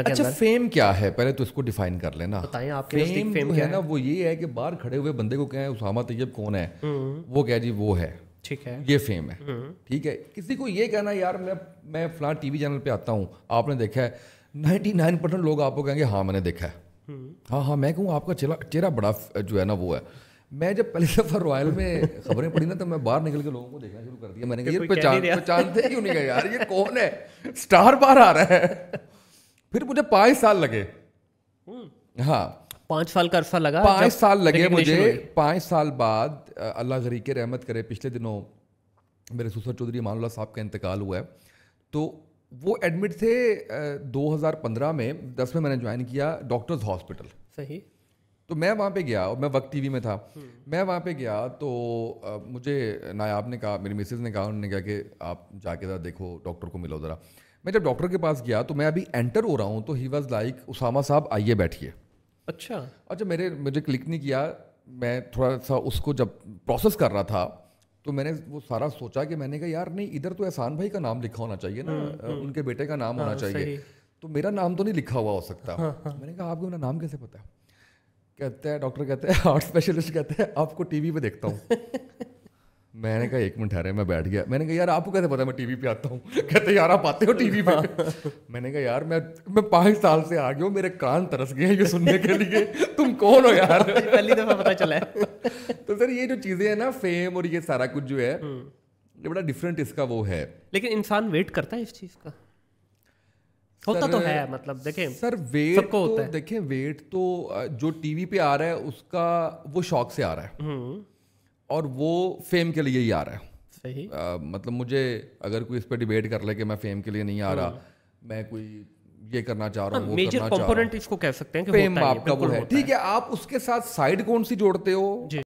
अच्छा फेम क्या है पहले तो इसको डिफाइन कर लेना बताएं आप फेम, फेम क्या है ना वो ये है कि बाहर खड़े हुए बंदे को कहें उसामा तैयब कौन है हम्म। वो कह जी वो है ठीक है ये फेम है हम्म। ठीक है किसी को ये कहना यार मैं मैं फला टीवी चैनल पे आता हूँ आपने देखा है नाइन्टी नाइन परसेंट लोग आपको कहेंगे हाँ मैंने देखा है हम्म। हाँ हाँ मैं कहूँ आपका चेहरा चेहरा बड़ा जो है ना वो है मैं जब पहली दफा रॉयल में खबरें पढ़ी ना तो मैं बाहर निकल के लोगों को देखना शुरू कर दिया मैंने ये पहचान पहचानते क्यों नहीं गए यार ये कौन है स्टार बाहर आ रहा है फिर मुझे पाँच साल लगे हम्म। हाँ पाँच साल का अरसा लगा पाँच साल लगे मुझे पाँच साल बाद अल्लाह गरीके रहमत करे पिछले दिनों मेरे सुसर चौधरी मानोल्ला साहब का इंतकाल हुआ है तो वो एडमिट थे 2015 में दस में मैंने ज्वाइन किया डॉक्टर्स हॉस्पिटल सही तो मैं वहाँ पे गया और मैं वक्त टीवी में था हम्म। मैं वहाँ पे गया तो मुझे नायाब ने कहा मेरी मिसेज ने कहा उन्होंने कहा कि आप जाके ज़रा देखो डॉक्टर को मिलो ज़रा मैं जब डॉक्टर के पास गया तो मैं अभी एंटर हो रहा हूँ तो ही वॉज लाइक उसामा साहब आइए बैठिए अच्छा अच्छा मेरे मुझे क्लिक नहीं किया मैं थोड़ा सा उसको जब प्रोसेस कर रहा था तो मैंने वो सारा सोचा कि मैंने कहा यार नहीं इधर तो एहसान भाई का नाम लिखा होना चाहिए ना हम्म, हम्म। उनके बेटे का नाम हाँ, होना चाहिए तो मेरा नाम तो नहीं लिखा हुआ हो सकता हाँ, हाँ। मैंने कहा आपको मेरा नाम कैसे पता है कहते हैं डॉक्टर कहते हैं हार्ट स्पेशलिस्ट कहते हैं आपको टीवी पे देखता हूँ मैंने कहा एक मिनट ठहरे मैं बैठ गया मैंने कहा यार आपको कैसे पता मैं टीवी पे आता हूँ कहते यार आप आते हो टीवी पे मैंने कहा यार मैं मैं पाँच साल से आ गया हूँ मेरे कान तरस गए ये सुनने के लिए तुम कौन हो यार पहली दफा पता चला है तो सर ये जो चीज़ें हैं ना फेम और ये सारा कुछ जो है हम्म। ये बड़ा डिफरेंट इसका वो है लेकिन इंसान वेट करता है इस चीज़ का होता तो है मतलब देखें सर वेट सबको होता तो है देखें वेट तो जो टीवी पे आ रहा है उसका वो शौक से आ रहा है हम्म। और वो फेम के लिए ही आ रहा है सही आ, मतलब मुझे अगर कोई इस पर डिबेट कर ले कि मैं फेम के लिए नहीं आ रहा हाँ। मैं कोई ये करना चाह रहा हूँ मेजर हाँ, कंपोनेंट इसको कह सकते हैं कि फेम आपका वो है ठीक है आप उसके साथ साइड कौन सी जोड़ते हो